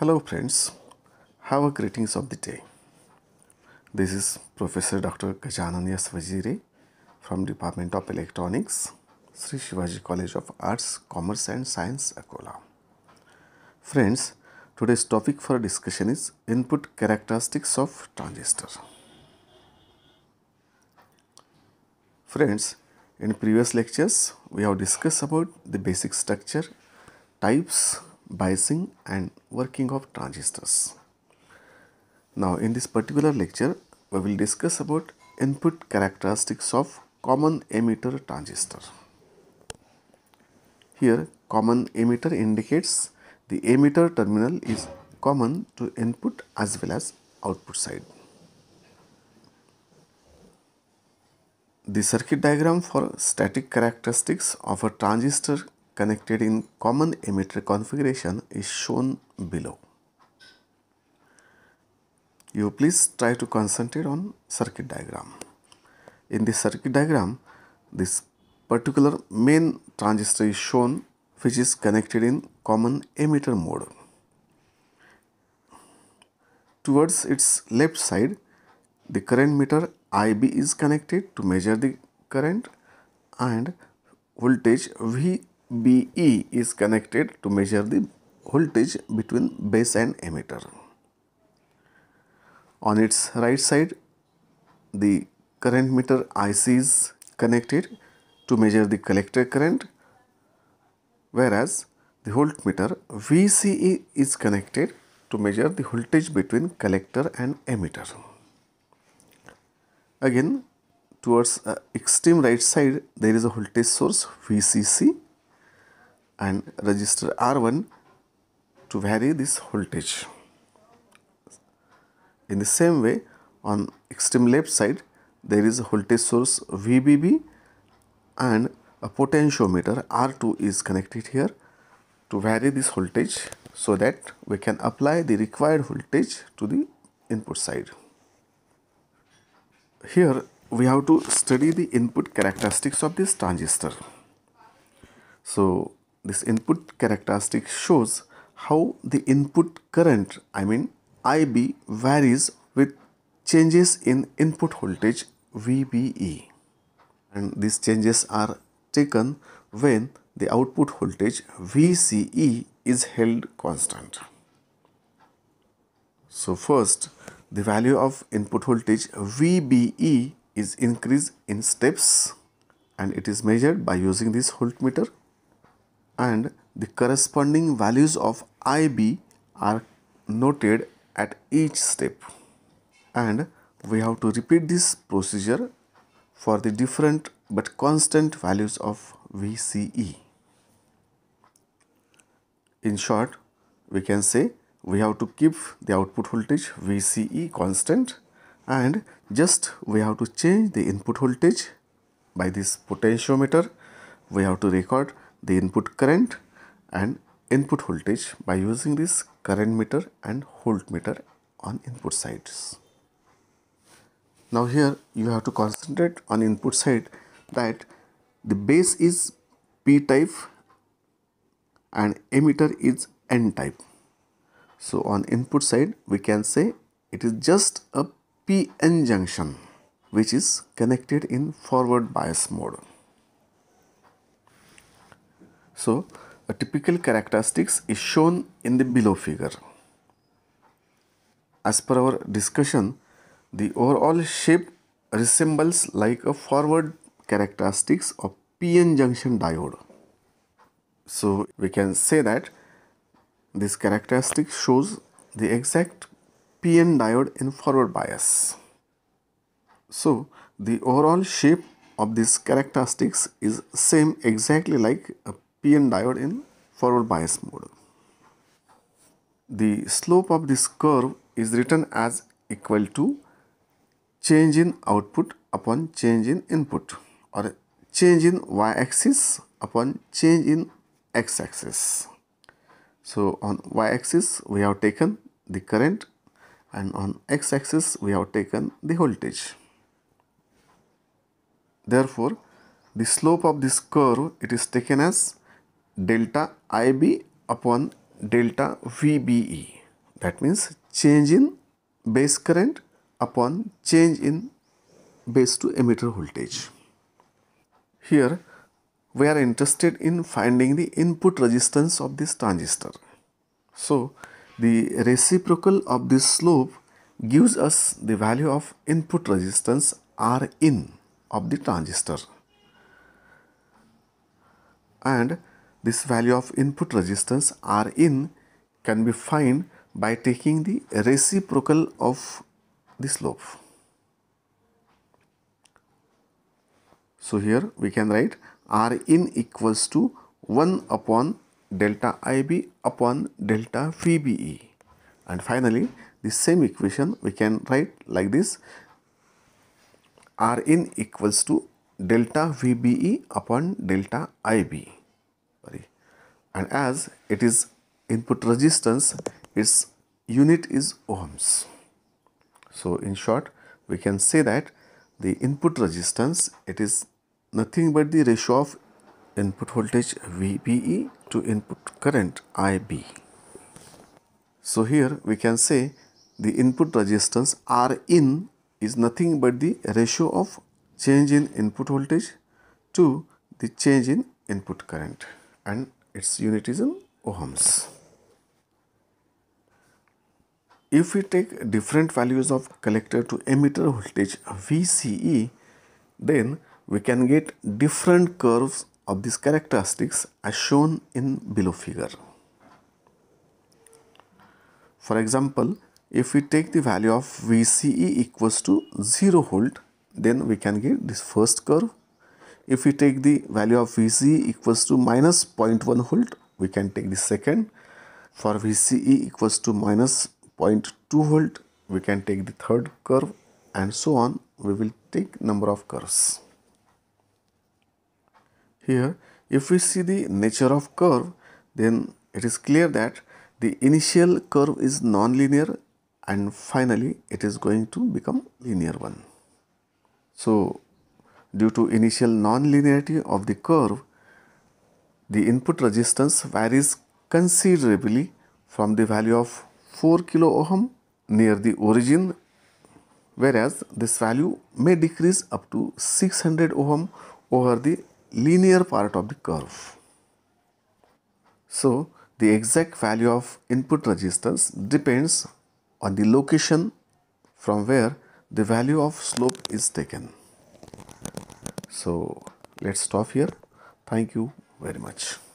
Hello friends, have a greetings of the day. This is Professor Dr. Gajanan S. from Department of Electronics, Sri Shivaji College of Arts, Commerce and Science, Akola. Friends, today's topic for discussion is input characteristics of transistor. Friends, in previous lectures, we have discussed about the basic structure, types, biasing and working of transistors. Now in this particular lecture we will discuss about input characteristics of common emitter transistor. Here common emitter indicates the emitter terminal is common to input as well as output side. The circuit diagram for static characteristics of a transistor connected in common emitter configuration is shown below. You please try to concentrate on circuit diagram. In this circuit diagram, this particular main transistor is shown which is connected in common emitter mode. Towards its left side, the current meter IB is connected to measure the current and voltage V BE is connected to measure the voltage between base and emitter. On its right side, the current meter IC is connected to measure the collector current whereas the voltmeter VCE is connected to measure the voltage between collector and emitter. Again towards uh, extreme right side there is a voltage source VCC and register R1 to vary this voltage. In the same way on extreme left side there is a voltage source VBB and a potentiometer R2 is connected here to vary this voltage so that we can apply the required voltage to the input side. Here we have to study the input characteristics of this transistor. So this input characteristic shows how the input current, I mean IB, varies with changes in input voltage VBE. And these changes are taken when the output voltage VCE is held constant. So first, the value of input voltage VBE is increased in steps and it is measured by using this voltmeter and the corresponding values of IB are noted at each step and we have to repeat this procedure for the different but constant values of VCE. In short, we can say we have to keep the output voltage VCE constant and just we have to change the input voltage by this potentiometer. We have to record the input current and input voltage by using this current meter and voltmeter on input sides. Now here you have to concentrate on input side that the base is P type and emitter is N type. So on input side we can say it is just a p-n junction which is connected in forward bias mode. So a typical characteristics is shown in the below figure. As per our discussion, the overall shape resembles like a forward characteristics of PN junction diode. So we can say that this characteristic shows the exact PN diode in forward bias. So the overall shape of this characteristics is same exactly like a PN diode in forward bias mode. The slope of this curve is written as equal to change in output upon change in input or change in y-axis upon change in x-axis. So on y-axis we have taken the current and on x-axis we have taken the voltage. Therefore, the slope of this curve it is taken as delta IB upon delta VBE. That means change in base current upon change in base to emitter voltage. Here we are interested in finding the input resistance of this transistor. So the reciprocal of this slope gives us the value of input resistance R in of the transistor. And this value of input resistance Rin can be find by taking the reciprocal of the slope. So here we can write Rin equals to 1 upon delta IB upon delta VBE. And finally, the same equation we can write like this Rn equals to delta VBE upon delta IB sorry and as it is input resistance its unit is ohms so in short we can say that the input resistance it is nothing but the ratio of input voltage VBE to input current IB so here we can say the input resistance in is nothing but the ratio of change in input voltage to the change in input current and its unit is in ohms. If we take different values of collector to emitter voltage VCE, then we can get different curves of these characteristics as shown in below figure. For example, if we take the value of VCE equals to 0 volt, then we can get this first curve if we take the value of Vc equals to minus 0.1 volt, we can take the second. For VCE equals to minus 0.2 volt, we can take the third curve and so on. We will take number of curves. Here, if we see the nature of curve, then it is clear that the initial curve is non-linear and finally it is going to become linear one. So Due to initial non-linearity of the curve, the input resistance varies considerably from the value of 4 kilo ohm near the origin whereas this value may decrease up to 600 ohm over the linear part of the curve. So, the exact value of input resistance depends on the location from where the value of slope is taken so let's stop here thank you very much